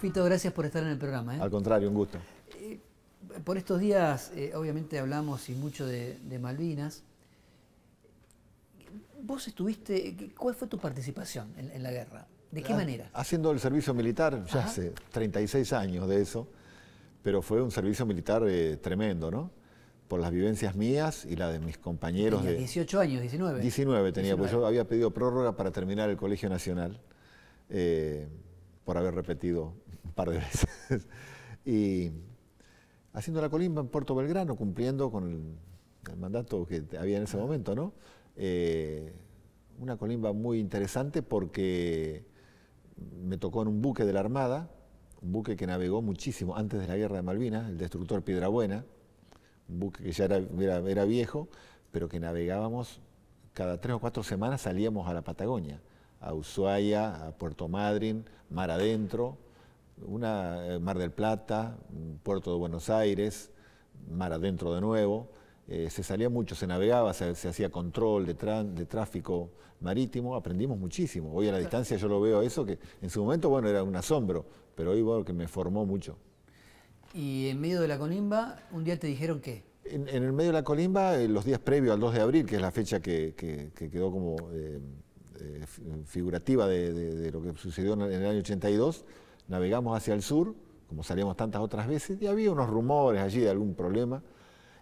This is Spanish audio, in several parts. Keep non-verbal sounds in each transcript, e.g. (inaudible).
Fito, gracias por estar en el programa. ¿eh? Al contrario, un gusto. Eh, por estos días, eh, obviamente, hablamos y mucho de, Malvinas. ¿Vos estuviste, cuál fue tu participación en, la guerra? ¿De qué ah, manera? Haciendo el servicio militar, ya hace 36 años de eso, pero fue un servicio militar tremendo, ¿no? Por las vivencias mías y las de mis compañeros. de, 18 años, 19. 19 tenía, pues yo había pedido prórroga para terminar el Colegio Nacional por haber repetido un par de veces. (laughs) y haciendo la colimba en Puerto Belgrano, cumpliendo con el, mandato que había en ese momento, ¿no? Eh, una colimba muy interesante porque me tocó en un buque de la Armada, un buque que navegó muchísimo antes de la Guerra de Malvinas, el destructor Piedrabuena, un buque que ya era, era viejo, pero que navegábamos cada tres o cuatro semanas salíamos a la Patagonia, a Ushuaia, a Puerto Madryn, mar adentro, una eh, Mar del Plata, Puerto de Buenos Aires, mar adentro de nuevo. Eh, se salía mucho, se navegaba, se, hacía control de, tráfico marítimo, aprendimos muchísimo. Hoy a la distancia yo lo veo eso, que en su momento, bueno, era un asombro, pero hoy, bueno, que me formó mucho. ¿Y en medio de la colimba, un día te dijeron qué? En, el medio de la colimba, eh, los días previos al 2 de abril, que es la fecha que, quedó como figurativa de lo que sucedió en el año 82, navegamos hacia el sur, como salíamos tantas otras veces, y había unos rumores allí de algún problema,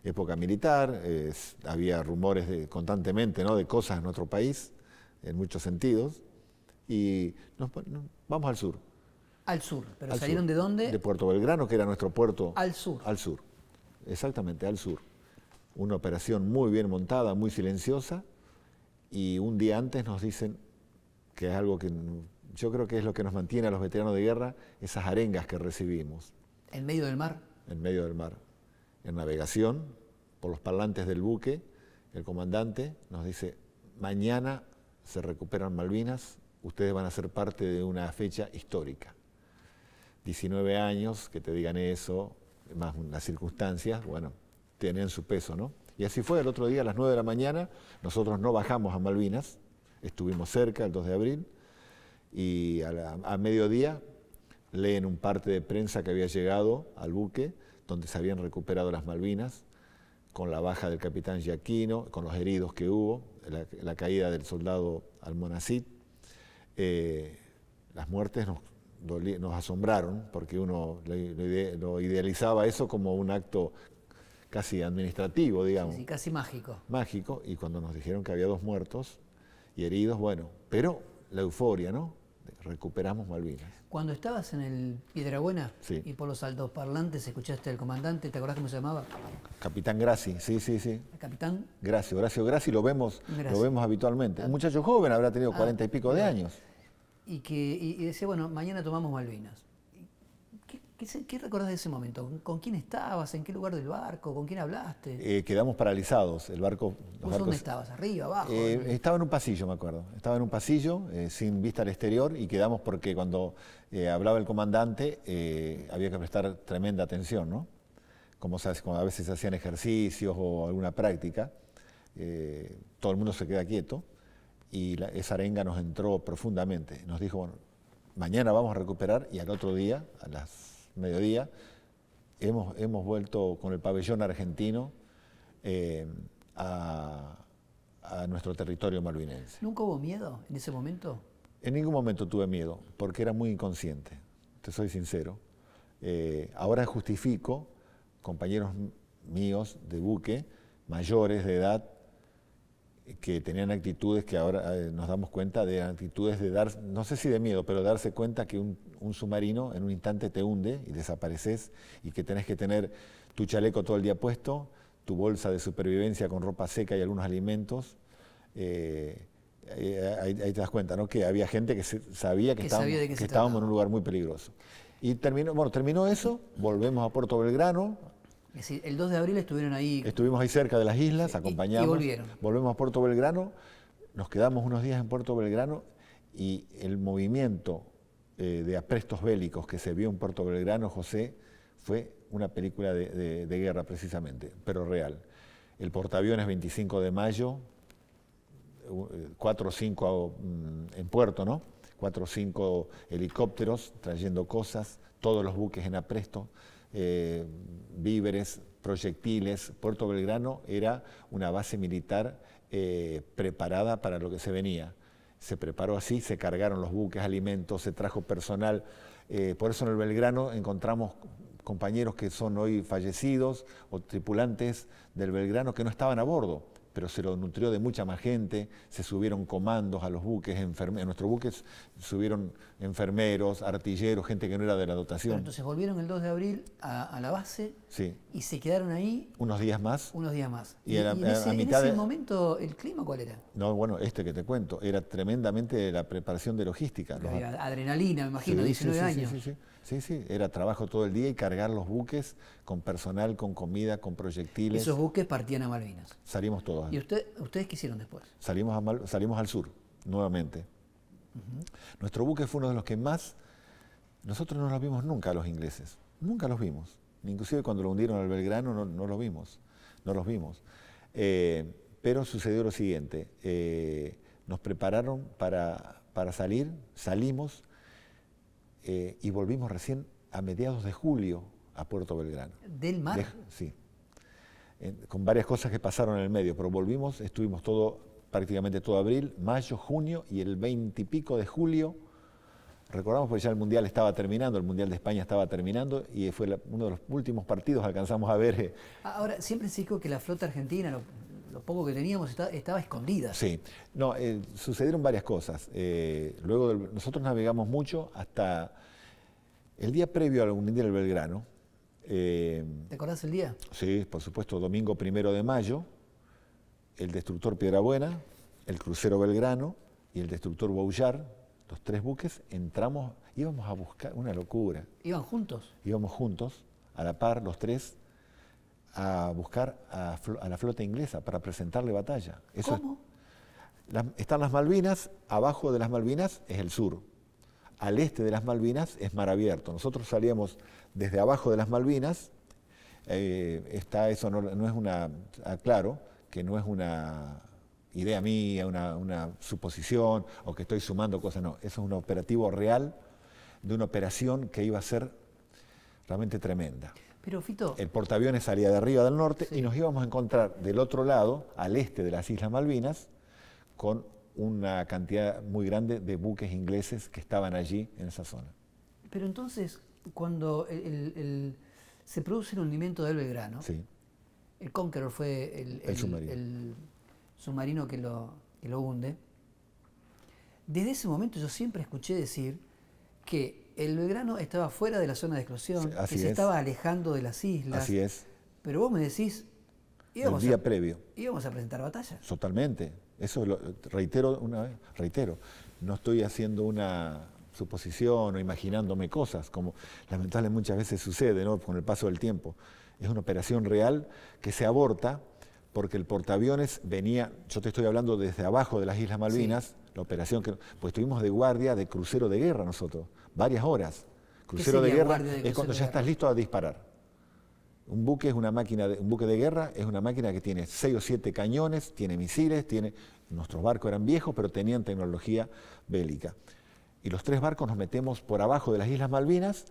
época militar, había rumores constantemente ¿no? de cosas en nuestro país, en muchos sentidos, y nos, vamos al sur. Al sur, pero salieron de dónde? De Puerto Belgrano, que era nuestro puerto. Al sur. Al sur, exactamente, al sur. Una operación muy bien montada, muy silenciosa, y un día antes nos dicen que es algo que yo creo que es lo que nos mantiene a los veteranos de guerra, esas arengas que recibimos. ¿En medio del mar? En medio del mar. En navegación, por los parlantes del buque, el comandante nos dice, mañana se recuperan Malvinas, ustedes van a ser parte de una fecha histórica. 19 años, que te digan eso, más las circunstancias, bueno, tienen su peso, ¿no? Y así fue, el otro día a las 9 de la mañana, nosotros no bajamos a Malvinas, estuvimos cerca el 2 de abril, y a, mediodía leen un parte de prensa que había llegado al buque, donde se habían recuperado las Malvinas, con la baja del capitán Giaquino, con los heridos que hubo, la, caída del soldado al Eh, las muertes nos, asombraron, porque uno lo, idealizaba eso como un acto casi administrativo, digamos. Sí, casi mágico. Mágico, y cuando nos dijeron que había dos muertos y heridos, bueno, pero la euforia, ¿no? recuperamos Malvinas. Cuando estabas en el Piedrabuena y por los parlantes escuchaste al comandante, ¿te acordás cómo se llamaba? Capitán Graci, sí, sí, sí. capitán? Graci, Horacio Graci, lo vemos, lo vemos habitualmente. Un muchacho joven habrá tenido ah. cuarenta y pico de ah. años. Y que y decía, bueno, mañana tomamos Malvinas. ¿Qué, recordás de ese momento? ¿Con quién estabas? ¿En qué lugar del barco? ¿Con quién hablaste? Eh, quedamos paralizados. El barco. dónde estabas? ¿Arriba? ¿Abajo? Eh, estaba en un pasillo, me acuerdo. Estaba en un pasillo, eh, sin vista al exterior, y quedamos porque cuando hablaba el comandante había que prestar tremenda atención, ¿no? Como, sabes, como a veces se hacían ejercicios o alguna práctica. todo el mundo se queda quieto y esa arenga nos entró profundamente. Nos dijo, bueno, mañana vamos a recuperar y al otro día, a las mediodía, hemos, hemos vuelto con el pabellón argentino eh, a, nuestro territorio malvinense. ¿Nunca hubo miedo en ese momento? En ningún momento tuve miedo, porque era muy inconsciente, te soy sincero. Eh, ahora justifico, compañeros míos de buque, mayores de edad, que tenían actitudes que ahora eh, nos damos cuenta de actitudes de dar, no sé si de miedo, pero darse cuenta que un, submarino en un instante te hunde y desapareces y que tenés que tener tu chaleco todo el día puesto, tu bolsa de supervivencia con ropa seca y algunos alimentos. Eh, eh, ahí, te das cuenta, ¿no? Que había gente que sabía que, estábamos, en un lugar muy peligroso. Y terminó, bueno, terminó eso, volvemos a Puerto Belgrano, es el 2 de abril estuvieron ahí. Estuvimos ahí cerca de las islas, acompañados. acompañamos. Y volvieron. Volvemos a Puerto Belgrano, nos quedamos unos días en Puerto Belgrano y el movimiento eh, de aprestos bélicos que se vio en Puerto Belgrano, José, fue una película de, guerra precisamente, pero real. El portaaviones 25 de mayo, 4 eh, o 5 mm, en puerto, ¿no? 4 o 5 helicópteros trayendo cosas, todos los buques en apresto. Eh, víveres, proyectiles. Puerto Belgrano era una base militar eh, preparada para lo que se venía. Se preparó así, se cargaron los buques, alimentos, se trajo personal. Eh, por eso en el Belgrano encontramos compañeros que son hoy fallecidos o tripulantes del Belgrano que no estaban a bordo pero se lo nutrió de mucha más gente, se subieron comandos a los buques, enferme, en nuestros buques subieron enfermeros, artilleros, gente que no era de la dotación. entonces volvieron el 2 de abril a, la base y se quedaron ahí. Unos días más. Unos días más. Y, en, eh, ese, momento, ¿el clima cuál era? No, bueno, este que te cuento, era tremendamente la preparación de logística. Adrenalina, me imagino, sí, 19 años. Sí, sí, era trabajo todo el día y cargar los buques con personal, con comida, con proyectiles. Esos buques partían a Malvinas. Salimos todos. ¿Y usted, ustedes qué hicieron después? Salimos, salimos al sur, nuevamente. Nuestro buque fue uno de los que más... Nosotros no los vimos nunca a los ingleses, nunca los vimos. Inclusive cuando lo hundieron al Belgrano no, no los vimos, no los vimos. Eh, pero sucedió lo siguiente, eh, nos prepararon para, para salir, salimos eh, y volvimos recién a mediados de julio a Puerto Belgrano. ¿Del mar? sí. con varias cosas que pasaron en el medio, pero volvimos, estuvimos todo, prácticamente todo abril, mayo, junio y el 20 y pico de julio. Recordamos porque ya el Mundial estaba terminando, el Mundial de España estaba terminando y fue uno de los últimos partidos que alcanzamos a ver. Eh. Ahora, siempre se dijo que la flota argentina, lo poco que teníamos estaba escondida. Sí, no, eh, sucedieron varias cosas. Eh, luego nosotros navegamos mucho hasta el día previo al Mundial del Belgrano. Eh, ¿Te acordás el día? Sí, por supuesto, domingo primero de mayo, el destructor Piedrabuena, el crucero Belgrano y el destructor Boullard, los tres buques, entramos, íbamos a buscar, una locura. ¿Iban juntos? Íbamos juntos, a la par, los tres, a buscar a, la flota inglesa para presentarle batalla. Eso ¿Cómo? están las Malvinas, abajo de las Malvinas es el sur, al este de las Malvinas es mar abierto. Nosotros salíamos desde abajo de las Malvinas, eh, está eso, no, es una, aclaro, ah, que no es una idea mía, una, una, suposición o que estoy sumando cosas, no, eso es un operativo real de una operación que iba a ser realmente tremenda. Pero Fito... El portaaviones salía de arriba del norte y nos íbamos a encontrar del otro lado, al este de las Islas Malvinas, con una cantidad muy grande de buques ingleses que estaban allí en esa zona. Pero entonces, cuando se produce el hundimiento del Belgrano, el Conqueror fue el, submarino. que, lo, que lo hunde, desde ese momento yo siempre escuché decir que el Belgrano estaba fuera de la zona de exclusión, que se estaba alejando de las islas. Así es. Pero vos me decís, íbamos el día a, previo. Íbamos a presentar batalla. Totalmente. Eso lo reitero una vez, reitero. No estoy haciendo una suposición o imaginándome cosas, como lamentablemente muchas veces sucede ¿no? con el paso del tiempo. Es una operación real que se aborta porque el portaaviones venía, yo te estoy hablando desde abajo de las Islas Malvinas, la operación que. Pues estuvimos de guardia de crucero de guerra nosotros, varias horas. Crucero de guerra es cuando ya estás listo a disparar. Un buque es una máquina, de, un buque de guerra es una máquina que tiene seis o siete cañones, tiene misiles, tiene. Nuestros barcos eran viejos, pero tenían tecnología bélica. Y los tres barcos nos metemos por abajo de las Islas Malvinas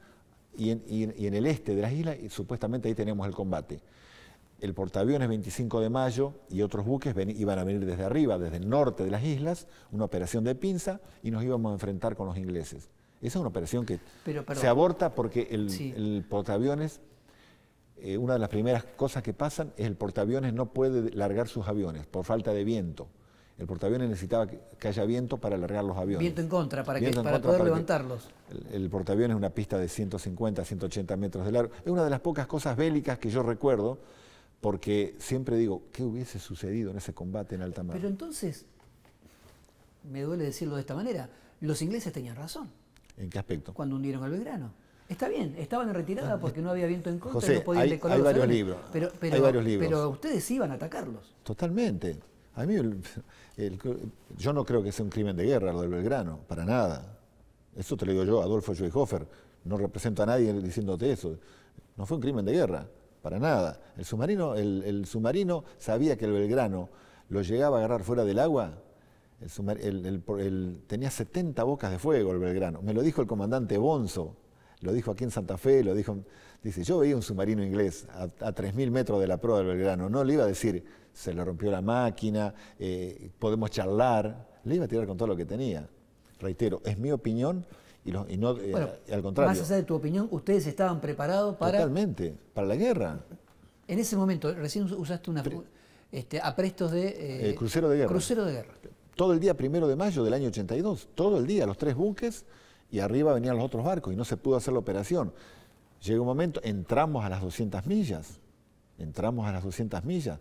y y en el este de las islas, y supuestamente ahí tenemos el combate el portaaviones 25 de mayo y otros buques iban a venir desde arriba, desde el norte de las islas, una operación de pinza y nos íbamos a enfrentar con los ingleses. Esa es una operación que se aborta porque el, portaaviones, eh, una de las primeras cosas que pasan es el portaaviones no puede largar sus aviones por falta de viento. El portaaviones necesitaba que haya viento para largar los aviones. Viento en contra, para, para poder levantarlos. el, el, portaaviones es una pista de 150, 180 metros de largo. Es una de las pocas cosas bélicas que yo recuerdo porque siempre digo, ¿qué hubiese sucedido en ese combate en alta mar? Pero entonces, me duele decirlo de esta manera, los ingleses tenían razón. ¿En qué aspecto? Cuando hundieron al Belgrano. Está bien, estaban en retirada ah, porque no había viento en contra y no podían hay varios libros, pero, pero, ustedes iban a atacarlos. Totalmente. A mí, yo no creo que sea un crimen de guerra lo del Belgrano, para nada. Eso te lo digo yo, Adolfo Schweighofer. No represento a nadie diciéndote eso. No fue un crimen de guerra para nada. El submarino, el, submarino sabía que el Belgrano lo llegaba a agarrar fuera del agua. El, el, tenía 70 bocas de fuego el Belgrano. Me lo dijo el comandante Bonzo, lo dijo aquí en Santa Fe, lo dijo. Dice, yo veía un submarino inglés a, 3.000 metros de la proa del Belgrano. No le iba a decir, se le rompió la máquina, eh, podemos charlar. Le iba a tirar con todo lo que tenía. Reitero, es mi opinión y, no, eh, al contrario. Más allá de tu opinión, ustedes estaban preparados para. Totalmente, para la guerra. En ese momento, recién usaste una. Este, a prestos de. Eh, eh, crucero de guerra. Crucero de guerra. Todo el día primero de mayo del año 82, todo el día, los tres buques, y arriba venían los otros barcos, y no se pudo hacer la operación. Llega un momento, entramos a las 200 millas, entramos a las 200 millas,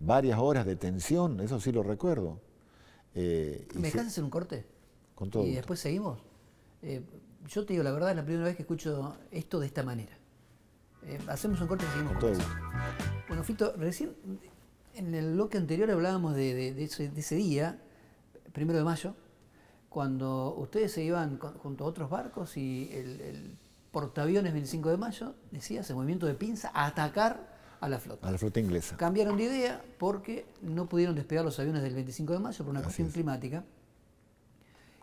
varias horas de tensión, eso sí lo recuerdo. ¿Me dejas hacer un corte? Con todo. ¿Y después seguimos? Eh, yo te digo, la verdad es la primera vez que escucho esto de esta manera. Eh, hacemos un corte y seguimos con Bueno, Fito, recién en el bloque anterior hablábamos de, ese, día, primero de mayo, cuando ustedes se iban junto a otros barcos y el, portaaviones 25 de mayo, decía ese movimiento de pinza, atacar a la flota. A la flota inglesa. Cambiaron de idea porque no pudieron despegar los aviones del 25 de mayo por una cuestión climática.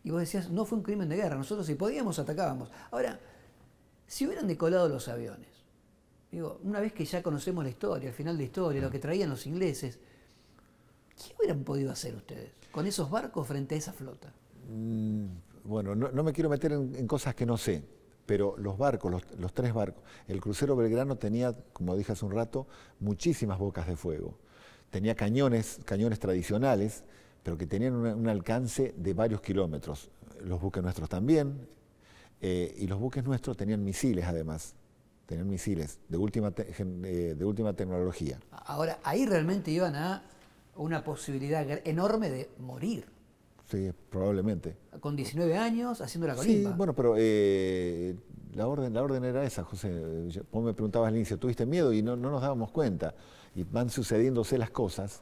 Y vos decías, no fue un crimen de guerra, nosotros si podíamos atacábamos. Ahora, si hubieran decolado los aviones, digo, una vez que ya conocemos la historia, el final de la historia, lo que traían los ingleses, ¿qué hubieran podido hacer ustedes con esos barcos frente a esa flota? Mm, bueno, no, me quiero meter en, cosas que no sé, pero los barcos, los, los, tres barcos, el crucero Belgrano tenía, como dije hace un rato, muchísimas bocas de fuego. Tenía cañones, cañones tradicionales, pero que tenían un alcance de varios kilómetros. Los buques nuestros también, eh, y los buques nuestros tenían misiles además, tenían misiles de última, eh, de última tecnología. Ahora, ahí realmente iban a una posibilidad enorme de morir. Sí, probablemente. Con 19 años, haciendo la colimba. Sí, bueno, pero eh, la, orden, la orden era esa, José. Vos me preguntabas al inicio, ¿tuviste miedo? Y no, no nos dábamos cuenta. Y van sucediéndose las cosas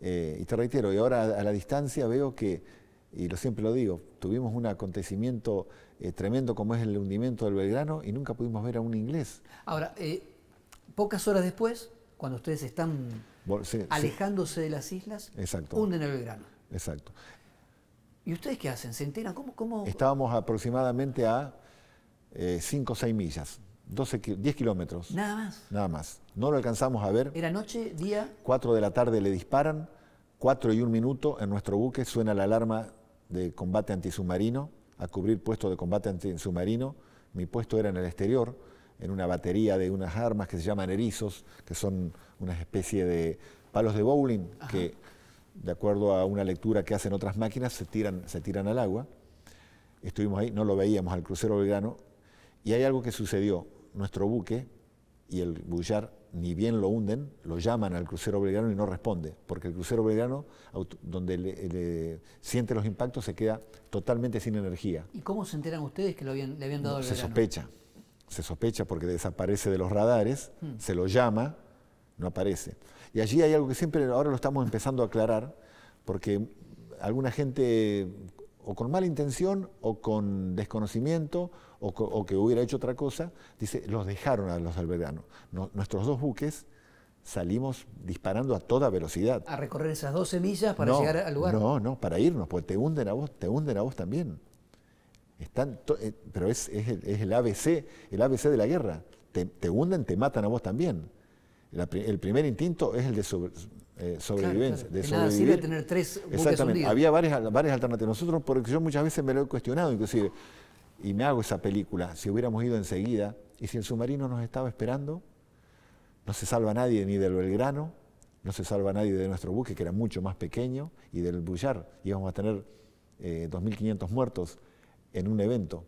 eh, y te reitero, y ahora a la distancia veo que, y lo siempre lo digo, tuvimos un acontecimiento eh, tremendo como es el hundimiento del Belgrano y nunca pudimos ver a un inglés. Ahora, eh, pocas horas después, cuando ustedes están alejándose de las islas, hunden el Belgrano. Exacto. ¿Y ustedes qué hacen? ¿Se enteran? ¿Cómo, cómo? Estábamos aproximadamente a 5 o 6 millas 10 kilómetros. Nada más. Nada más. No lo alcanzamos a ver. Era noche, día. 4 de la tarde le disparan, 4 y un minuto en nuestro buque suena la alarma de combate antisubmarino, a cubrir puesto de combate antisubmarino. Mi puesto era en el exterior, en una batería de unas armas que se llaman erizos, que son una especie de palos de bowling que, de acuerdo a una lectura que hacen otras máquinas, se tiran, se tiran al agua. Estuvimos ahí, no lo veíamos al crucero vegano Y hay algo que sucedió nuestro buque y el Bullar ni bien lo hunden, lo llaman al crucero belgrano y no responde, porque el crucero belgrano, donde siente los impactos, se queda totalmente sin energía. ¿Y cómo se enteran ustedes que lo habían, le habían dado Se sospecha, se sospecha porque desaparece de los radares, hmm. se lo llama, no aparece. Y allí hay algo que siempre ahora lo estamos empezando a aclarar, porque alguna gente o con mala intención, o con desconocimiento, o, que hubiera hecho otra cosa, dice, los dejaron a los alberganos. nuestros dos buques salimos disparando a toda velocidad. A recorrer esas dos semillas para llegar al lugar. No, no, para irnos, porque te hunden a vos, te hunden a vos también. Eh, pero es, el, ABC, el ABC de la guerra. Te, hunden, te matan a vos también. el primer instinto es el de sobre, eh, sobrevivencia. De tener tres Exactamente. Había varias, alternativas. Nosotros, porque yo muchas veces me lo he cuestionado, inclusive, y me hago esa película, si hubiéramos ido enseguida, y si el submarino nos estaba esperando, no se salva nadie ni del Belgrano, no se salva nadie de nuestro buque, que era mucho más pequeño, y del Bullar. Íbamos a tener 2.500 eh, muertos en un evento.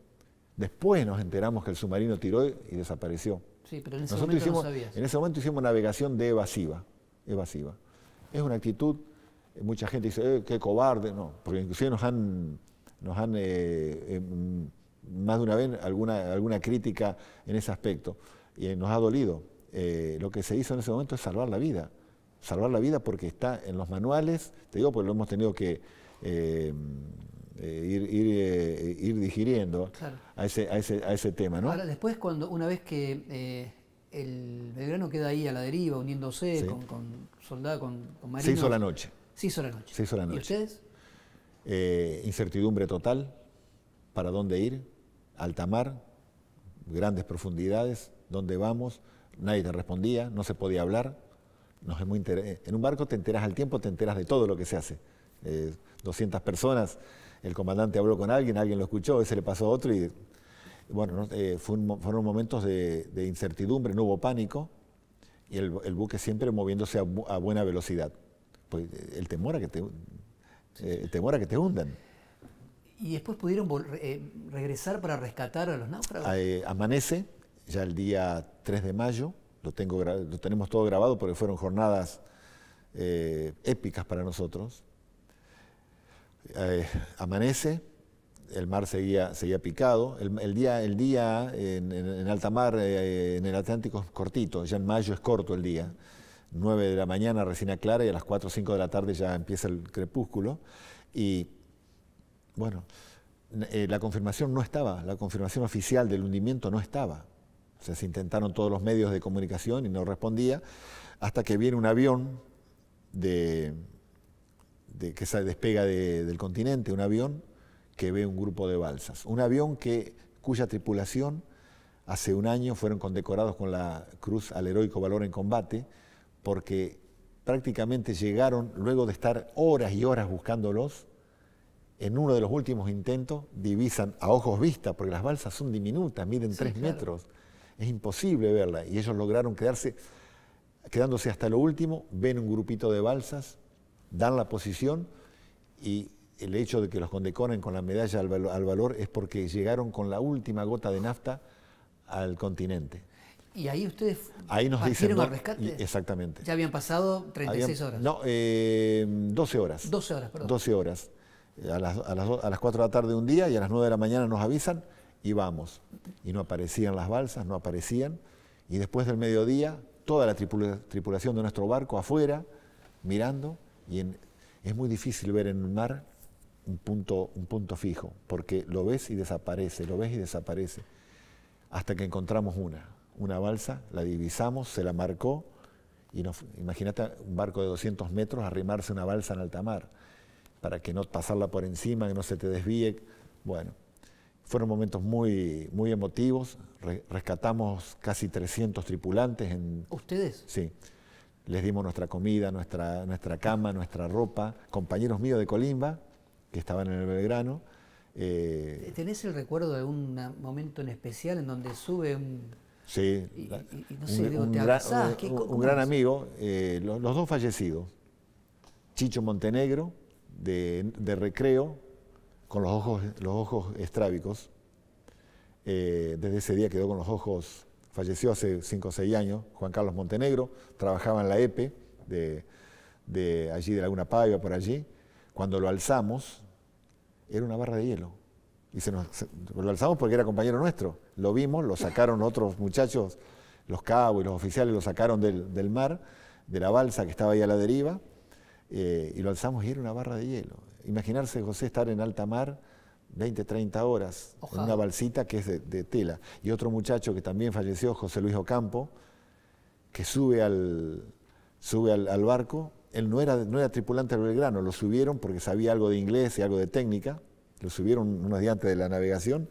Después nos enteramos que el submarino tiró y desapareció. Sí, pero en ese momento hicimos, En ese momento hicimos navegación de evasiva. evasiva es una actitud, eh, mucha gente dice, eh, qué cobarde, no, porque inclusive nos han, nos han eh, mm, más de una vez alguna, alguna crítica en ese aspecto, y nos ha dolido. lo que se hizo en ese momento es salvar la vida, salvar la vida porque está en los manuales, te digo, porque lo hemos tenido que... ir, ir, digiriendo a, ese, a, ese, tema. ¿no? Ahora, después, cuando una vez que el Belgrano queda ahí a la deriva, uniéndose con, Soldado, con, con Se hizo la noche. Se hizo la noche. ¿Y ustedes? Eh, incertidumbre total, para dónde ir, alta mar, grandes profundidades, dónde vamos, nadie te respondía, no se podía hablar. Nos eh, en un barco te enteras al tiempo, te enteras de todo lo que se hace. 200 eh, personas, el comandante habló con alguien, alguien lo escuchó, ese le pasó a otro y bueno, eh, fueron momentos de, incertidumbre, no hubo pánico y el, buque siempre moviéndose a, buena velocidad. Pues eh, el temor a que te, eh, que te hundan. ¿Y después pudieron regresar para rescatar a los náufragos? Ah, amanece, ya el día 3 de mayo, lo, tengo, lo tenemos todo grabado porque fueron jornadas épicas para nosotros. amanece, el mar seguía, seguía picado. El, día, el día en, alta mar, eh, en el Atlántico, es cortito, ya en mayo es corto el día. 9 de la mañana recién aclara y a las 4 o 5 de la tarde ya empieza el crepúsculo. Y bueno, eh, la confirmación no estaba, la confirmación oficial del hundimiento no estaba. sea, se intentaron todos los medios de comunicación y no respondía, hasta que viene un avión de, que se despega del continente, un avión que ve un grupo de balsas. Un avión que, cuya tripulación hace un año fueron condecorados con la Cruz al Heroico Valor en Combate porque prácticamente llegaron, luego de estar horas y horas buscándolos, en uno de los últimos intentos divisan a ojos vistas, porque las balsas son diminutas, miden tres metros, es imposible verla, y ellos lograron quedarse, quedándose hasta lo último, ven un grupito de balsas, dan la posición y el hecho de que los condecoren con la medalla al, valor es porque llegaron con la última gota de nafta al continente. Y ahí ustedes ahí nos al rescate. Exactamente. Ya habían pasado 36 horas. No, 12 eh, horas. 12 horas, perdón. 12 horas. A las, 4 de la tarde un día y a las 9 de la mañana nos avisan y vamos. Y no aparecían las balsas, no aparecían. Y después del mediodía, toda la tripulación de nuestro barco afuera, mirando. Y es muy difícil ver en un mar un punto, un punto fijo, porque lo ves y desaparece, lo ves y desaparece, hasta que encontramos una, una balsa, la divisamos, se la marcó, y imagínate un barco de 200 metros arrimarse una balsa en alta mar, para que no pasarla por encima, que no se te desvíe. Bueno, fueron momentos muy, muy emotivos, rescatamos casi 300 tripulantes. En, ¿Ustedes? Sí. Les dimos nuestra comida, nuestra, nuestra cama, nuestra ropa. Compañeros míos de Colimba, que estaban en el Belgrano. Eh, ¿Tenés el recuerdo de un momento en especial en donde sube un... Sí, un, gran, amigo, eh, los, dos fallecidos, Chicho Montenegro, de, recreo, con los ojos, los ojos estrábicos, eh, desde ese día quedó con los ojos, falleció hace cinco o seis años, Juan Carlos Montenegro, trabajaba en la EPE, e, de, de allí de Laguna Pavia por allí, cuando lo alzamos, era una barra de hielo. Y se nos, lo alzamos porque era compañero nuestro. Lo vimos, lo sacaron otros muchachos, los cabos y los oficiales lo sacaron del, mar, de la balsa que estaba ahí a la deriva, eh, y lo alzamos y era una barra de hielo. Imaginarse, José, estar en alta mar 20, 30 horas en una balsita que es de, tela. Y otro muchacho que también falleció, José Luis Ocampo, que sube al, sube al barco él no era, tripulante del Belgrano, lo subieron porque sabía algo de inglés y algo de técnica, lo subieron unos días antes de la navegación,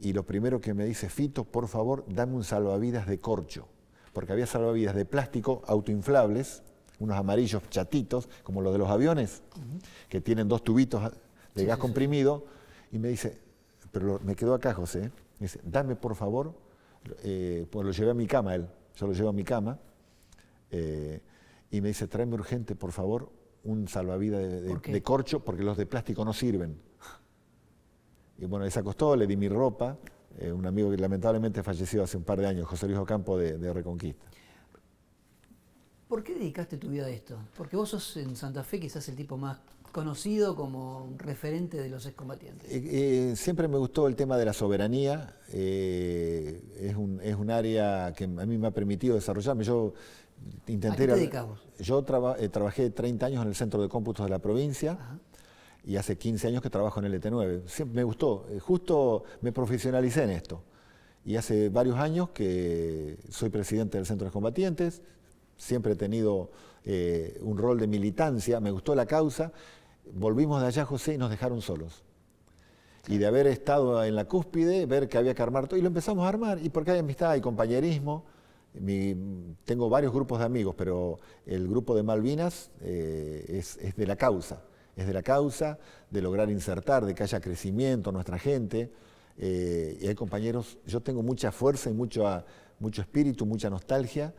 y lo primero que me dice, Fito, por favor, dame un salvavidas de corcho, porque había salvavidas de plástico autoinflables, unos amarillos chatitos, como los de los aviones, que tienen dos tubitos de gas comprimido, y me dice, pero me quedó acá José, ¿eh? me dice, dame por favor, eh, pues lo llevé a mi cama él, yo lo llevo a mi cama, eh, y me dice, tráeme urgente, por favor, un salvavidas de, corcho, porque los de plástico no sirven. Y bueno, se acostó, le di mi ropa, eh, un amigo que lamentablemente falleció hace un par de años, José Luis Ocampo de, Reconquista. ¿Por qué dedicaste tu vida a esto? Porque vos sos en Santa Fe quizás el tipo más conocido como referente de los excombatientes. Eh, eh, siempre me gustó el tema de la soberanía, es, un, es, un, área que a mí me ha permitido desarrollarme. Yo yo eh, trabajé 30 años en el centro de cómputos de la provincia. Y hace 15 años que trabajo en el ET9. Siempre me gustó, eh, justo me profesionalicé en esto. Y hace varios años que soy presidente del Centro de Combatientes, siempre he tenido eh, un rol de militancia, me gustó la causa, volvimos de allá, José, y nos dejaron solos. Y de haber estado en la cúspide, ver que había que armar todo, y lo empezamos a armar, y porque hay amistad, y compañerismo, tengo varios grupos de amigos, pero el grupo de Malvinas eh, es, de la causa, es de la causa de lograr insertar, de que haya crecimiento nuestra gente. Eh, y hay compañeros, yo tengo mucha fuerza y mucho, ah, mucho espíritu, mucha nostalgia,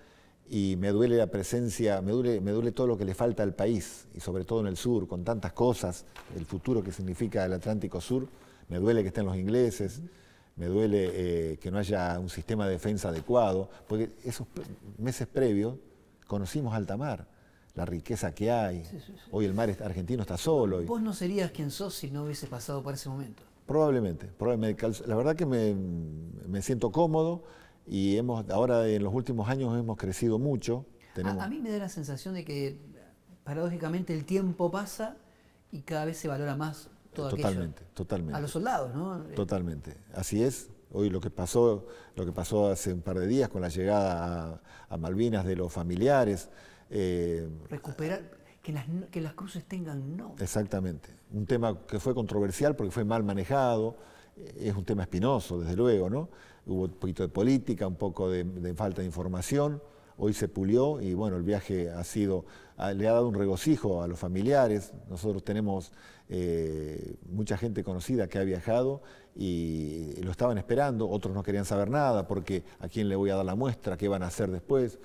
y me duele la presencia, duele, me duele todo lo que le falta al país, y sobre todo en el sur, con tantas cosas, el futuro que significa el Atlántico Sur, me duele que estén los ingleses me duele eh, que no haya un sistema de defensa adecuado, porque esos meses previos conocimos Altamar, la riqueza que hay. Hoy el mar argentino está solo. Vos no serías quien sos si no hubiese pasado por ese momento. Probablemente, La verdad que me, siento cómodo y hemos, ahora en los últimos años hemos crecido mucho. a mí me da la sensación de que paradójicamente el tiempo pasa y cada vez se valora más totalmente, totalmente. a los soldados, ¿no? Totalmente, así es. Hoy lo que pasó, lo que pasó hace un par de días con la llegada a, Malvinas de los familiares. Eh, Recuperar, que las, cruces tengan no. Exactamente. Un tema que fue controversial porque fue mal manejado, es un tema espinoso, desde luego, ¿no? Hubo un poquito de política, un poco de falta de información hoy se pulió y bueno, el viaje ha sido, ah, le ha dado un regocijo a los familiares. Nosotros tenemos eh, mucha gente conocida que ha viajado y lo estaban esperando, otros no querían saber nada porque a quién le voy a dar la muestra, qué van a hacer después.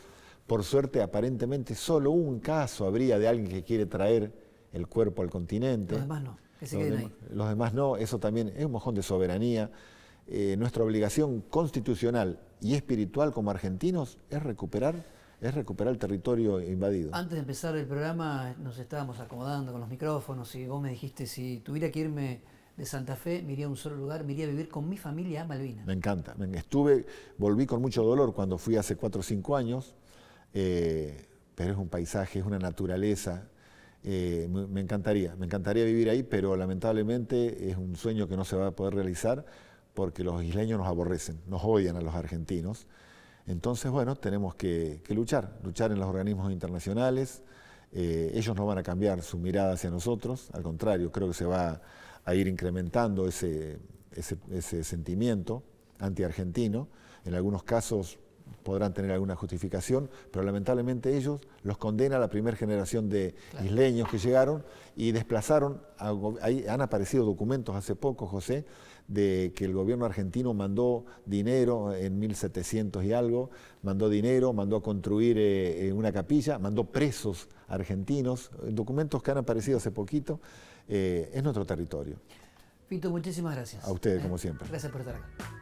Por suerte, aparentemente solo un caso habría de alguien que quiere traer el cuerpo al continente. Los demás no, que se ahí. Los demás no, eso también es un mojón de soberanía. Eh, nuestra obligación constitucional y espiritual como argentinos es recuperar es recuperar el territorio invadido. Antes de empezar el programa nos estábamos acomodando con los micrófonos y vos me dijiste, si tuviera que irme de Santa Fe, me iría a un solo lugar, me iría a vivir con mi familia a Malvinas. Me encanta. Estuve, volví con mucho dolor cuando fui hace 4 o 5 años, eh, pero es un paisaje, es una naturaleza. Eh, me encantaría, me encantaría vivir ahí, pero lamentablemente es un sueño que no se va a poder realizar porque los isleños nos aborrecen, nos odian a los argentinos. Entonces, bueno, tenemos que, luchar, luchar en los organismos internacionales. Eh, ellos no van a cambiar su mirada hacia nosotros, al contrario, creo que se va a ir incrementando ese, ese, ese sentimiento antiargentino. En algunos casos podrán tener alguna justificación, pero lamentablemente ellos los condena a la primera generación de isleños que llegaron y desplazaron, han aparecido documentos hace poco, José, de que el gobierno argentino mandó dinero en 1700 y algo, mandó dinero, mandó a construir eh, eh, una capilla, mandó presos argentinos, documentos que han aparecido hace poquito, eh, es nuestro territorio. Pinto, muchísimas gracias. A ustedes, como siempre. Gracias por estar acá.